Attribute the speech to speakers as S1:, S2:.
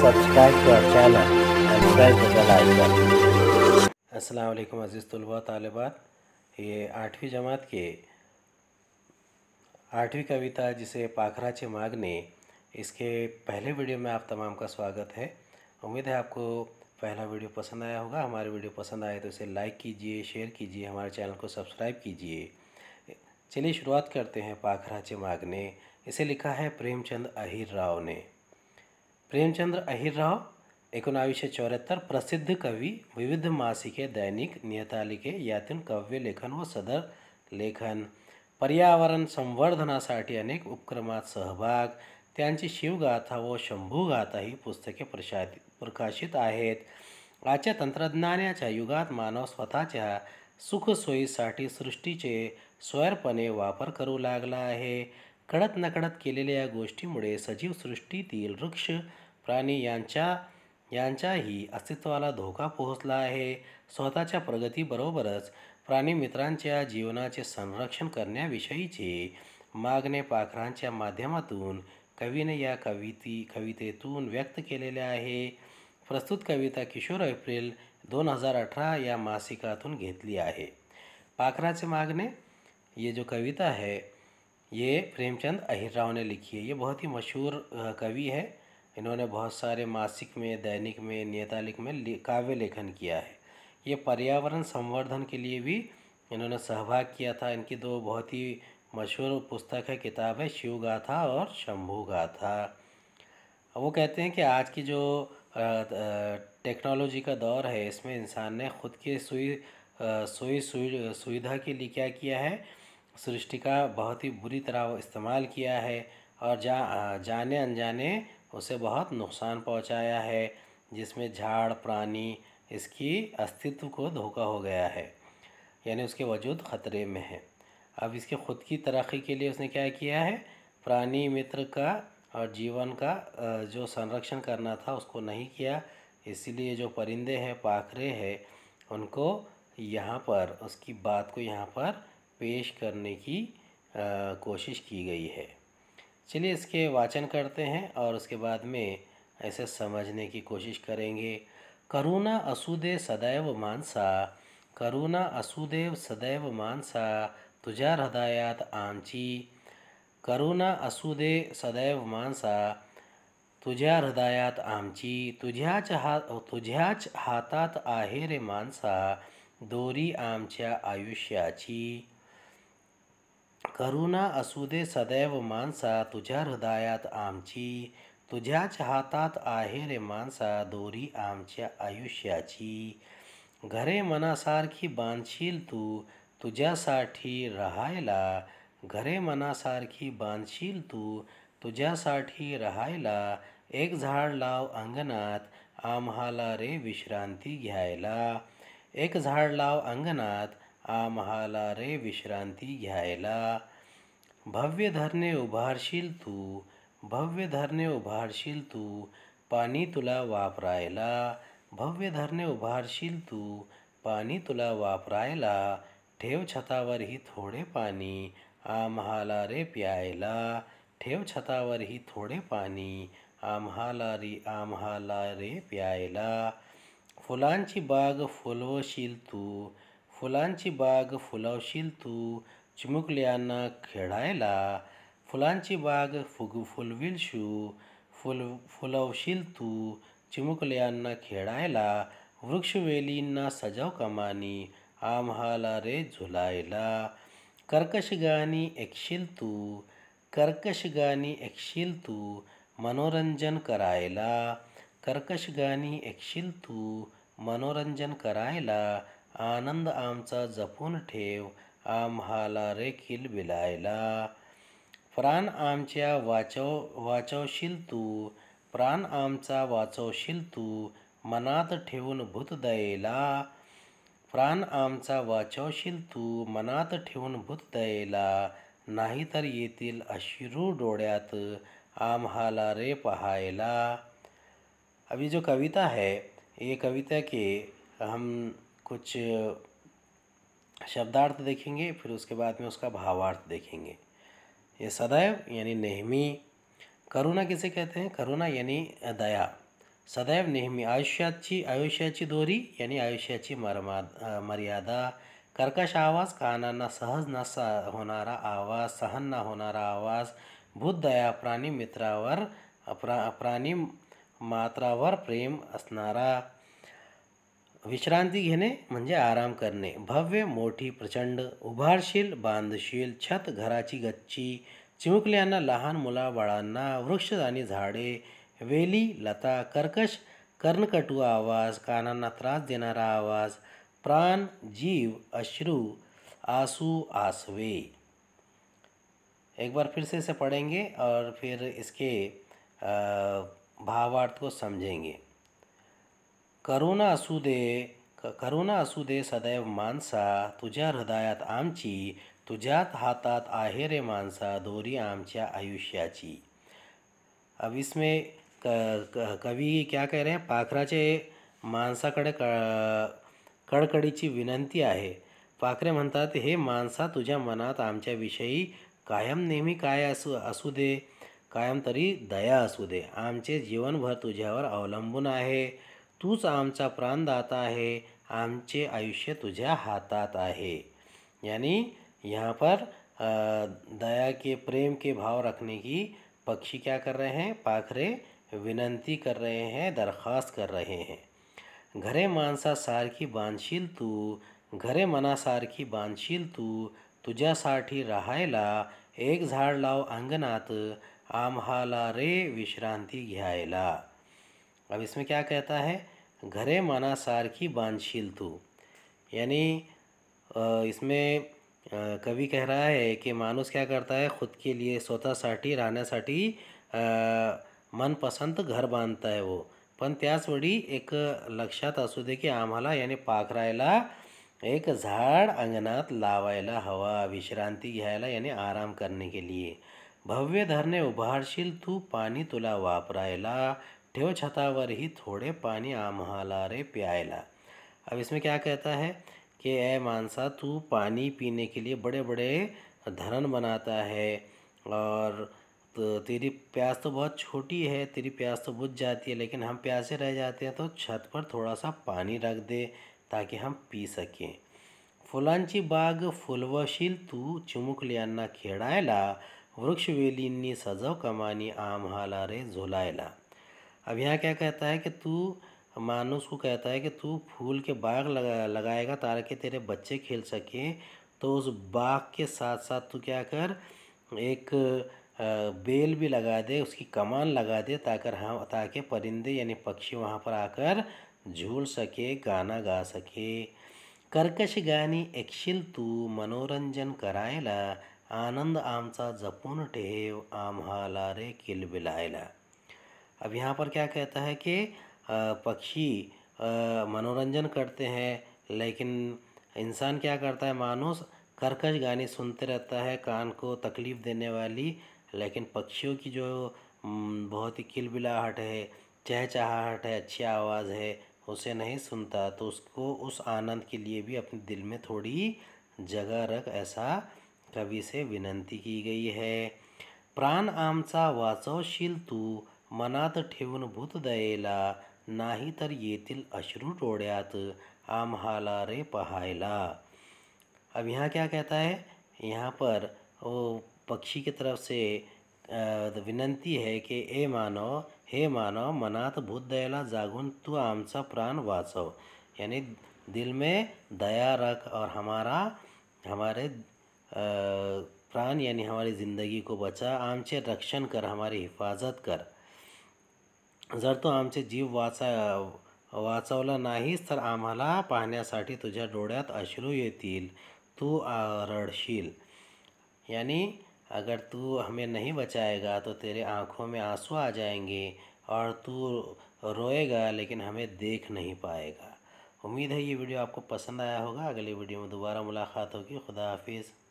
S1: subscribe to our channel and press the bell icon. अस्सलाम वालेकुम अज़ीज़ तलबा तालबात ये आठवीं जमात के आठवीं कविता जिसे चे माग ने इसके पहले वीडियो में आप तमाम का स्वागत है उम्मीद है आपको पहला वीडियो पसंद आया होगा हमारे वीडियो पसंद आए तो इसे लाइक कीजिए शेयर कीजिए हमारे चैनल को सब्सक्राइब कीजिए चलिए शुरुआत करते हैं चे माग ने इसे लिखा है प्रेमचंद अहिर राव ने प्रेमचंद्र अहिरराव एकोणावीसशे चौऱ्याहत्तर प्रसिद्ध कवी विविध मासिके दैनिक नियतालिके यातून काव्य लेखन व सदर लेखन पर्यावरण संवर्धनासाठी अनेक उपक्रमात सहभाग त्यांची शिवगाथा व शंभूगाथा ही पुस्तके प्रशात प्रकाशित आहेत आजच्या तंत्रज्ञानाच्या युगात मानव स्वतःच्या सुखसोयीसाठी सृष्टीचे स्वयंपणे वापर करू लागला आहे कळत नकळत केलेल्या या गोष्टीमुळे सजीवसृष्टीतील वृक्ष प्राणी यांच्या यांच्याही अस्तित्वाला धोका पोहोचला आहे स्वतःच्या प्रगतीबरोबरच प्राणीमित्रांच्या जीवनाचे संरक्षण करण्याविषयीचे मागणे पाखरांच्या माध्यमातून कवीने या कविती कवितेतून व्यक्त केलेले आहे प्रस्तुत कविता किशोर एप्रिल दोन हजार अठरा या मासिकातून घेतली आहे पाखराचे मागणे ये जो कविता है ये प्रेमचंद राव ने लिखी है ये बहुत ही मशहूर कवि है इन्होंने बहुत सारे मासिक में दैनिक में नियतालिक में काव्य लेखन किया है ये पर्यावरण संवर्धन के लिए भी इन्होंने सहभाग किया था इनकी दो बहुत ही मशहूर पुस्तक है किताब है शिव गाथा और शंभू गाथा वो कहते हैं कि आज की जो टेक्नोलॉजी का दौर है इसमें इंसान ने खुद की सुई सुई सुविधा के लिए क्या किया है सृष्टि का बहुत ही बुरी तरह इस्तेमाल किया है और जा जाने अनजाने उसे बहुत नुकसान पहुंचाया है जिसमें झाड़ प्राणी इसकी अस्तित्व को धोखा हो गया है यानी उसके वजूद ख़तरे में है अब इसके ख़ुद की तरक्की के लिए उसने क्या किया है प्राणी मित्र का और जीवन का जो संरक्षण करना था उसको नहीं किया इसलिए जो परिंदे हैं पाखरे हैं उनको यहाँ पर उसकी बात को यहाँ पर पेश करने की आ, कोशिश की गई है चलिए इसके वाचन करते हैं और उसके बाद में ऐसे समझने की कोशिश करेंगे करुणा असुदे सदैव मानसा करुणा असुदेव सदैव मानसा तुझा हृदयात आंची करुणा असुदे सदैव मानसा तुझा हृदयात आमची तुझ्याच हा तुझ्याच हातात आहे रे दोरी आमच्या आयुष्याची करुणा असू दे सदैव माणसा तुझ्या हृदयात आमची तुझ्याच हातात आहे रे माणसा दोरी आमच्या आयुष्याची घरे मनासारखी बांधशील तू तुझ्यासाठी राहायला घरे मनासारखी बांधशील तू तुझ्यासाठी राहायला एक झाड लाव अंगणात आम्हाला रे विश्रांती घ्यायला एक झाड लाव अंगणात आम्हाला रे विश्रांती घ्यायला भव्य धरणे उभारशील तू भव्य धरणे उभारशील तू पाणी तुला वापरायला भव्य धरणे उभारशील तू पाणी तुला वापरायला ठेव छतावरही थोडे पाणी आम्हाला रे प्यायला ठेव छतावरही थोडे पाणी आम्हाला रे आम्हाला रे प्यायला फुलांची बाग फुलवशील तू फुलांची बाग फुलावशील तू चिमुकल्यांना खेळायला फुलांची बाग फुग फुलविलशू फुल फुलवशील तू चिमुकल्यांना खेळायला वृक्षवेलींना सजाव कमानी आम्हाला रे झुलायला कर्कश गाणी ऐकशील तू कर्कश गाणी ऐकशील तू मनोरंजन करायला कर्कश गाणी ऐकशील तू मनोरंजन करायला आनंद आमचा जपून ठेव आम्हाला रेखील बिलायला प्राण आमच्या वाचव वाचवशील तू प्राण आमचा वाचवशील तू मनात ठेवून भूत दयला प्राण आमचा वाचवशील तू मनात ठेवून भूत दयला नाहीतर येतील अश्रू डोळ्यात आम्हाला रे पहायला अभी जो कविता है ये कविता के हम कुछ शब्दार्थ देखेंगे फिर उसके बाद में उसका भावार्थ देखेंगे ये सदैव यानी नेहमी करुणा किसे कहते हैं करुणा यानी दया सदैव नेहमी आयुष्याची आयुष्याची दोरी यानी आयुष्याची मरमा मर्यादा कर्कश आवाज ना सहज न स होना आवाज सहन न होना आवाज दया प्राणी मित्रावर प्रा प्राणी मात्रावर प्रेम असनारा विश्रांति घेने मजे आराम करने भव्य मोठी प्रचंड उभारशील बांधशील छत घराची गच्ची चिमुकलियां लहान मुलाबाळांना वृक्ष आणि झाडे वेली लता कर्कश कर्णकटू आवाज कानांना त्रास देना आवाज प्राण जीव अश्रू आसू आसवे एक बार फिर से इसे पढ़ेंगे और फिर इसके भावार्थ को समझेंगे करुणा असू दे क करुणा असू दे सदैव माणसा तुझ्या हृदयात आमची तुझ्यात हातात आहे रे माणसा दोरी आमच्या आयुष्याची अविस्मे क कवी क्या कह रहे पाखराचे माणसाकडे कडकडीची विनंती आहे पाखरे म्हणतात हे माणसा तुझ्या मनात आमच्याविषयी कायम नेहमी काय असू असू दे कायम तरी दया असू दे आमचे जीवनभर तुझ्यावर अवलंबून आहे तूच आमचा प्राणदाता आम आमचे आयुष्य तुझा हातात है यानी यहाँ पर दया के प्रेम के भाव रखने की पक्षी क्या कर रहे हैं पाखरे विनंती कर रहे हैं दरख्वास्त कर रहे हैं घरे सार की बांधशील तू घरे मना की बांधशील तू तुझा साठी रहायला एक झाड लाव आम हाला रे विश्रांति घ्यायला अब इसमें क्या कहता है घरे माना सार की बानशील तू यानी इसमें कवि कह रहा है कि मानुस क्या करता है खुद के लिए रहने साठी मनपसंद घर बांधता है वो पण त्याचवेळी एक लक्षात असू दे कि आम यानी पाखरायला एक झाड अंगणात लावायला हवा विश्रांति घ्यायला आराम करने के लिए भव्य धरने उभारशील तू पानी तुला वापरायला ठेव ही थोडे पाणी आम्हाला रे प्यायला अब इसमें क्या कहता है कि ए मानसा तू पानी पीने के लिए बड़े बड़े धरन बनाता है और तो तेरी प्यास तो बहुत छोटी है तेरी प्यास तो बुझ जाती है लेकिन हम प्यासे रह जाते हैं तो छत पर थोड़ा सा पानी रख दे ताकि हम पी सकें फुलांची बाग फुलवशील तू चिमुकल्यांना वृक्ष वेलिनी सजव कमानी आम हाला रे झुलायला अब यहाँ क्या कहता है कि तू मानुस को कहता है कि तू फूल के बाग लगा लगाएगा ताकि तेरे बच्चे खेल सकें तो उस बाग के साथ साथ तू क्या कर एक बेल भी लगा दे उसकी कमान लगा दे ताकर हाँ ताकि परिंदे यानी पक्षी वहाँ पर आकर झूल सके गाना गा सके कर्कश गानी एकशील तू मनोरंजन करायला आनंद आमचा जपून ठेव आम्हाला रे किल बिलाएला अब यहाँ पर क्या कहता है कि पक्षी मनोरंजन करते हैं लेकिन इंसान क्या करता है मानुस कर्कश गाने सुनते रहता है कान को तकलीफ़ देने वाली लेकिन पक्षियों की जो बहुत ही किलबिलाहट है चहचहाहट है अच्छी आवाज़ है उसे नहीं सुनता तो उसको उस आनंद के लिए भी अपने दिल में थोड़ी जगह रख ऐसा कवि से विनंती की गई है प्राण आमचा वाचवशील तू मनात ठेवन भूत दयेला नाही तर येतील अश्रू डोळ्यात आम्हाला रे पहायला अब यहाँ क्या कहता है यहाँ पर वो पक्षी की तरफ से विनंती है कि ए मानव हे मानव मनात भूत दयाला जागुन तू आमचा प्राण वाचव यानी दिल में दया रख और हमारा हमारे प्राण यानी हमारी ज़िंदगी को बचा आमचे रक्षण कर हमारी हिफाजत कर जर तो से जीव वाचा वाचवला नहीं तो आम पाहण्यासाठी तुझे डोड़ अश्रू ये तू रडशील यानी अगर तू हमें नहीं बचाएगा तो तेरे आँखों में आंसू आ जाएंगे और तू रोएगा लेकिन हमें देख नहीं पाएगा उम्मीद है ये वीडियो आपको पसंद आया होगा अगली वीडियो में दोबारा मुलाकात होगी खुदा हाफिज़